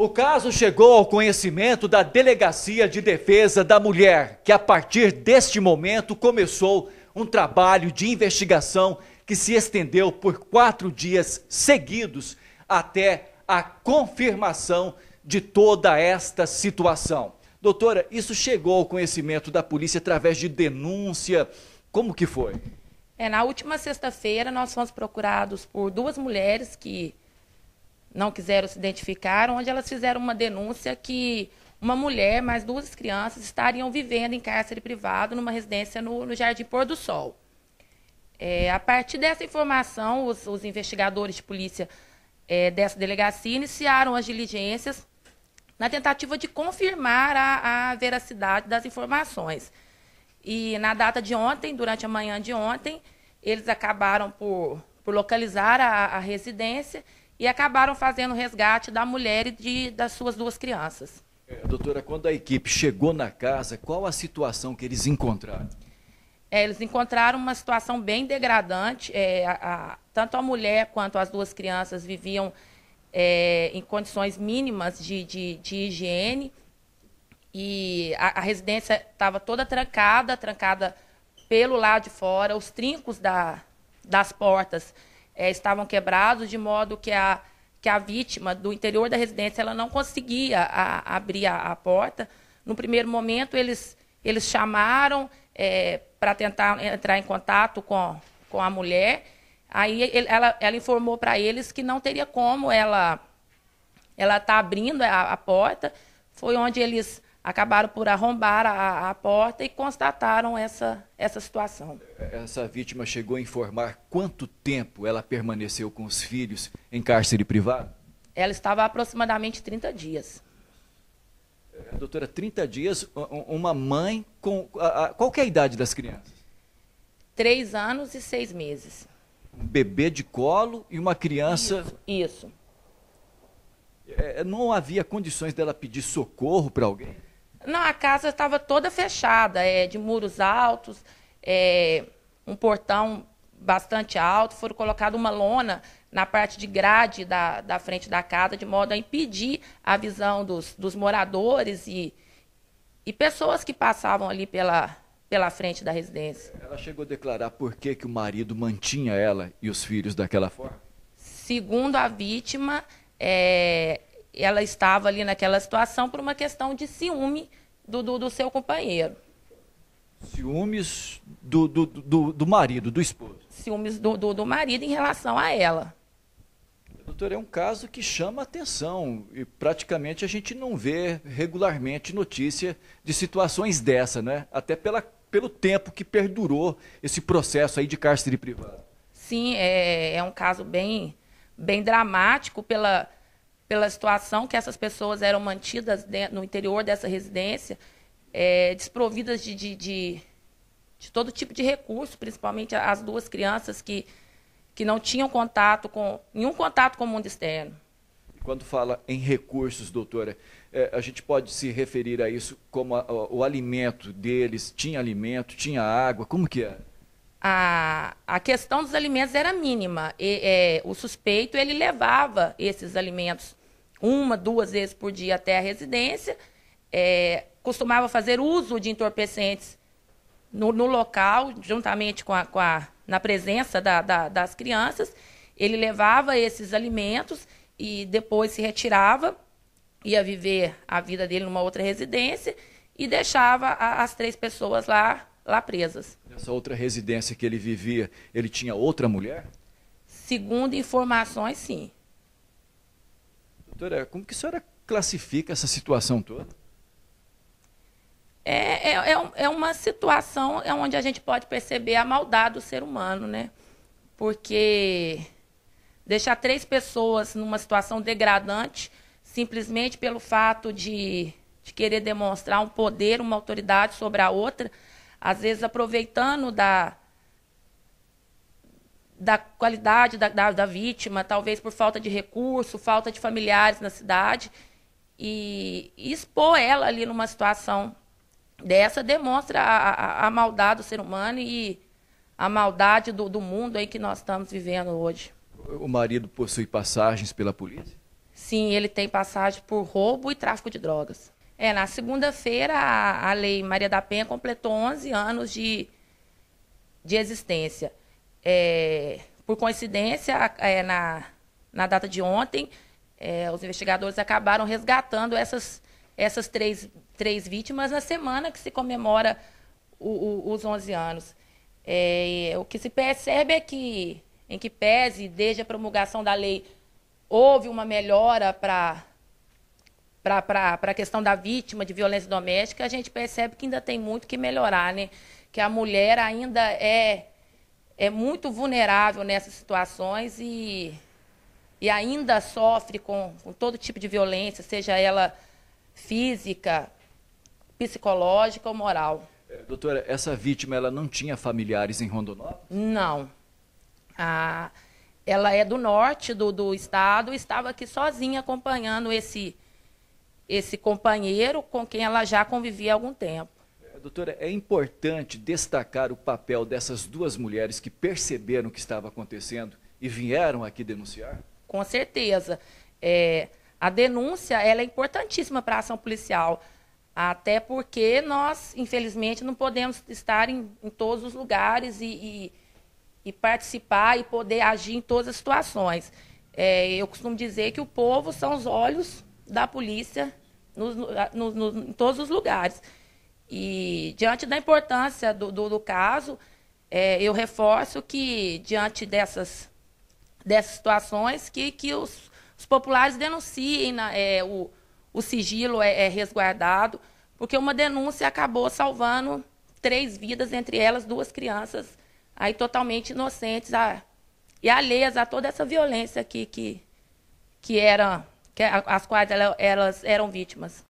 O caso chegou ao conhecimento da Delegacia de Defesa da Mulher, que a partir deste momento começou um trabalho de investigação que se estendeu por quatro dias seguidos até a confirmação de toda esta situação. Doutora, isso chegou ao conhecimento da polícia através de denúncia? Como que foi? É, na última sexta-feira nós fomos procurados por duas mulheres que não quiseram se identificar, onde elas fizeram uma denúncia que uma mulher mais duas crianças estariam vivendo em cárcere privado numa residência no, no Jardim Pôr do Sol. É, a partir dessa informação, os, os investigadores de polícia é, dessa delegacia iniciaram as diligências na tentativa de confirmar a, a veracidade das informações. E na data de ontem, durante a manhã de ontem, eles acabaram por, por localizar a, a residência e acabaram fazendo resgate da mulher e de, das suas duas crianças. É, doutora, quando a equipe chegou na casa, qual a situação que eles encontraram? É, eles encontraram uma situação bem degradante. É, a, a, tanto a mulher quanto as duas crianças viviam é, em condições mínimas de, de, de higiene. E a, a residência estava toda trancada trancada pelo lado de fora, os trincos da, das portas é, estavam quebrados, de modo que a, que a vítima do interior da residência ela não conseguia a, abrir a, a, porta. No primeiro momento, eles, eles chamaram é, para tentar entrar em contato com, com a mulher. Aí ele, ela, ela informou para eles que não teria como ela ela tá abrindo a, a porta. Foi onde eles acabaram por arrombar a, a, porta e constataram essa, essa situação. Essa vítima chegou a informar quanto tempo ela permaneceu com os filhos em cárcere privado? Ela estava aproximadamente 30 dias. Doutora, 30 dias, uma mãe com. Qual é a idade das crianças? Três anos e seis meses. Um bebê de colo e uma criança. Isso. isso. É, não havia condições dela pedir socorro para alguém? Não, a casa estava toda fechada, é, de muros altos, é, um portão bastante alto, foram colocado uma lona na parte de grade da, da frente da casa, de modo a impedir a visão dos, dos moradores e, e pessoas que passavam ali pela, pela frente da residência. Ela chegou a declarar por que, que o marido mantinha ela e os filhos daquela forma? Segundo a vítima, é, ela estava ali naquela situação por uma questão de ciúme do, do, do seu companheiro. Ciúmes do, do, do, do, marido, do esposo. Ciúmes do, do, do marido em relação a ela. Doutor, é um caso que chama atenção e praticamente a gente não vê regularmente notícia de situações dessa, né? Até pela, pelo tempo que perdurou esse processo aí de cárcere privado. Sim, é, é um caso bem, bem dramático pela, pela situação que essas pessoas eram mantidas dentro, no interior dessa residência, é, desprovidas de, de, de, de, todo tipo de recurso, principalmente as duas crianças que, que não tinham contato com nenhum contato com o mundo externo. Quando fala em recursos, doutora, é, a gente pode se referir a isso como a, a, o alimento deles, tinha alimento, tinha água, como que era? É? a, a questão dos alimentos era mínima. E, é, o suspeito ele levava esses alimentos uma, duas vezes por dia até a residência. É, costumava fazer uso de entorpecentes no, no local, juntamente com a, com a na presença da, da, das crianças. Ele levava esses alimentos e depois se retirava, ia viver a vida dele numa outra residência e deixava a, as três pessoas lá lá presas. Nessa outra residência que ele vivia, ele tinha outra mulher? Segundo informações, sim. Doutora, é, como que a senhora classifica essa situação toda? É, é, é, é uma situação é onde a gente pode perceber a maldade do ser humano, né? Porque deixar três pessoas numa situação degradante simplesmente pelo fato de, de querer demonstrar um poder, uma autoridade sobre a outra, às vezes aproveitando da, da qualidade da, da, da, vítima, talvez por falta de recurso, falta de familiares na cidade. E, e expor ela ali numa situação dessa demonstra a, a, a, maldade do ser humano e a maldade do, do mundo aí que nós estamos vivendo hoje. O marido possui passagens pela polícia? Sim, ele tem passagem por roubo e tráfico de drogas. É, na segunda-feira, a, a lei Maria da Penha completou 11 anos de, de existência. É, por coincidência, é, na, na data de ontem, é, os investigadores acabaram resgatando essas, essas três, três vítimas na semana que se comemora o, o, os 11 anos. É, o que se percebe é que, em que pese, desde a promulgação da lei, houve uma melhora para para a questão da vítima de violência doméstica, a gente percebe que ainda tem muito que melhorar, né? Que a mulher ainda é é muito vulnerável nessas situações e, e ainda sofre com, com todo tipo de violência, seja ela física, psicológica ou moral. É, doutora, essa vítima ela não tinha familiares em Rondonópolis? Não. ela é do norte do, do estado, estava aqui sozinha acompanhando esse, esse companheiro com quem ela já convivia há algum tempo. Doutora, é importante destacar o papel dessas duas mulheres que perceberam o que estava acontecendo e vieram aqui denunciar? Com certeza. É, a denúncia ela é importantíssima para a ação policial, até porque nós, infelizmente, não podemos estar em, em todos os lugares e, e, e, participar e poder agir em todas as situações. É, eu costumo dizer que o povo são os olhos da polícia em todos os lugares. E diante da importância do, do, do caso, é, eu reforço que, diante dessas, dessas situações, que, que os, os populares denunciem, na, né, é, o, o sigilo é, é, resguardado, porque uma denúncia acabou salvando três vidas, entre elas duas crianças aí totalmente inocentes a, e alheias a toda essa violência aqui que, que, era, que, as quais elas eram vítimas.